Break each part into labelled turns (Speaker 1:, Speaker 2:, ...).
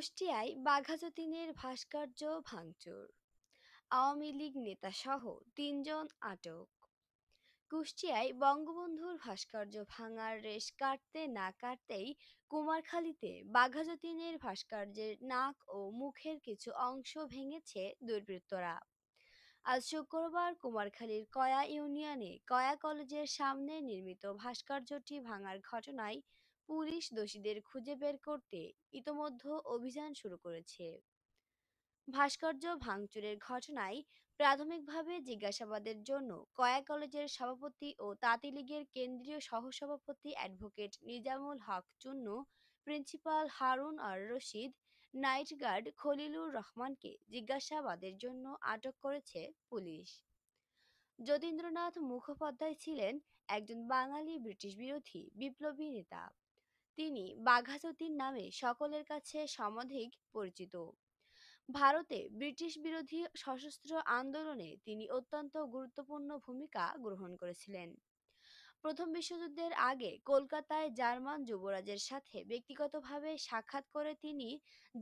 Speaker 1: কুষ্টিয়ায় বাঘাযতীনের ভাস্কর্য ভাঙচুর আওয়ামী লীগ নেতাসহ তিনজন আটক কুষ্টিয়ায় বঙ্গবন্ধুর ভাস্কর্য ভাঙার রেশ কাটতে না কাটতেই কুমারখালীতে বাঘাযতীনের ভাস্কর্যের নাক ও মুখের কিছু অংশ ভেঙেছে দুর্বৃত্তরা আজ শুক্রবার কুমারখালীর কয়া ইউনিয়নে কয়া কলেজের সামনে নির্মিত ভাস্কর্যটি ভাঙার ঘটনায় পুলিশ দোষীদের খুঁজে বের করতে ইতোমধ্যে অভিযান শুরু করেছে ভাস্কর্য ভাঙচুরের ঘটনায় প্রাথমিকভাবে জিজ্ঞাসাবাদের জন্য কয়া কলেজের সভাপতি ও তাঁতি লীগের কেন্দ্রীয় সহসভাপতি advocate Nizamul Haque Chunnu principal Harun Ar Rashid night guard Khalilur রহমানকে জিজ্ঞাসাবাদের জন্য আটক করেছে পুলিশ যতীন্দ্রনাথ মুখোপাধ্যায় ছিলেন একজন বাঙালি ব্রিটিশ বিরোধী বিপ্লবী নেতা তিনি বাঘাযতীন নামে সকলের কাছে সমধিক পরিচিত ভারতে ব্রিটিশ বিরোধী সশস্ত্র আন্দোলনে তিনি অত্যন্ত গুরুত্বপূর্ণ ভূমিকা গ্রহণ করেছিলেন প্রথম বিশ্বযুদ্ধের আগে কলকাতায় জার্মান যুবরাজের সাথে ব্যক্তিগতভাবে সাক্ষাৎ করে তিনি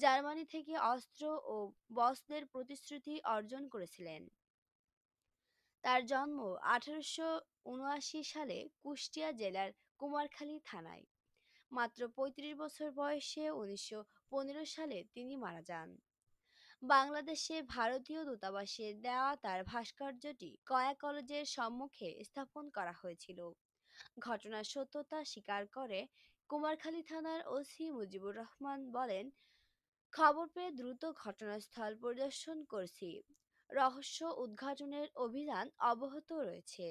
Speaker 1: জার্মানি থেকে অস্ত্র ও বস্ত্রের প্রতিশ্রুতি অর্জন করেছিলেন তার জন্ম আঠারোশো সালে কুষ্টিয়া জেলার কুমারখালী থানায় মাত্র ৩৫ বছর বয়সে উনিশশো সালে তিনি মারা যান বাংলাদেশে ভারতীয় দূতাবাসে দেওয়া তার ভাস্কর্যটি কয়া কলেজের সম্মুখে স্থাপন করা হয়েছিল ঘটনার সত্যতা স্বীকার করে কুমারখালী থানার ওসি মুজিবুর রহমান বলেন খবর পেয়ে দ্রুত ঘটনাস্থল পরিদর্শন করছি রহস্য উদ্ঘাটনের অভিযান অব্যাহত রয়েছে